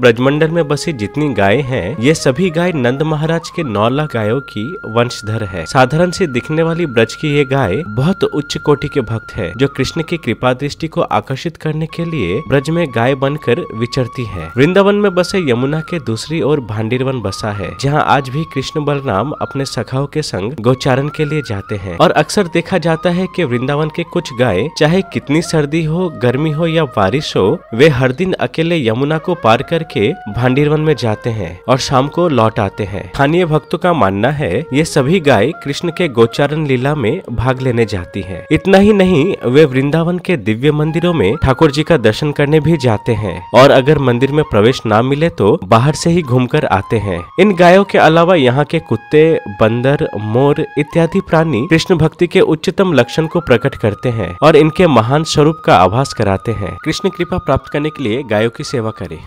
ब्रजमंडल में बसी जितनी गाय हैं, ये सभी गाय नंद महाराज के नौ लाख गायों की वंशधर है साधारण से दिखने वाली ब्रज की ये गाय बहुत उच्च कोटि के भक्त है जो कृष्ण की कृपा दृष्टि को आकर्षित करने के लिए ब्रज में गाय बनकर विचरती है वृंदावन में बसे यमुना के दूसरी ओर भांडीरवन बसा है जहाँ आज भी कृष्ण बलराम अपने सखाओ के संग गोचारण के लिए जाते हैं और अक्सर देखा जाता है की वृंदावन के कुछ गाय चाहे कितनी सर्दी हो गर्मी हो या बारिश हो वे हर दिन अकेले यमुना को पार कर करके भांडीरवन में जाते हैं और शाम को लौट आते हैं स्थानीय भक्तों का मानना है ये सभी गाय कृष्ण के गोचारण लीला में भाग लेने जाती है इतना ही नहीं वे वृंदावन के दिव्य मंदिरों में ठाकुर जी का दर्शन करने भी जाते हैं और अगर मंदिर में प्रवेश ना मिले तो बाहर से ही घूम आते हैं इन गायों के अलावा यहाँ के कुत्ते बंदर मोर इत्यादि प्राणी कृष्ण भक्ति के उच्चतम लक्षण को प्रकट करते हैं और इनके महान स्वरूप का आभास कराते हैं कृष्ण कृपा प्राप्त करने के लिए गायों की सेवा करें